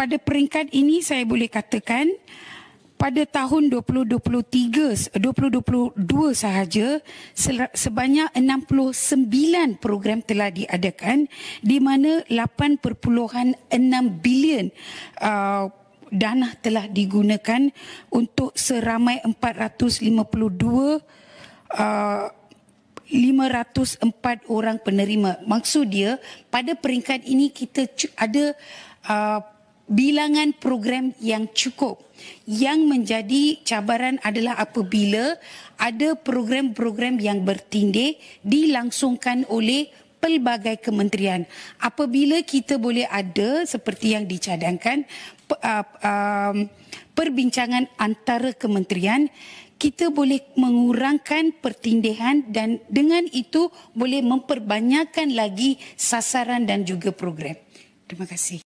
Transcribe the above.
pada peringkat ini saya boleh katakan pada tahun 2023 2022 sahaja sebanyak 69 program telah diadakan di mana 8.6 bilion uh, dana telah digunakan untuk seramai 452 uh, 504 orang penerima. Maksud dia pada peringkat ini kita ada uh, bilangan program yang cukup. Yang menjadi cabaran adalah apabila ada program-program yang bertindih dilangsungkan oleh pelbagai kementerian. Apabila kita boleh ada seperti yang dicadangkan perbincangan antara kementerian, kita boleh mengurangkan pertindihan dan dengan itu boleh memperbanyakkan lagi sasaran dan juga program. Terima kasih.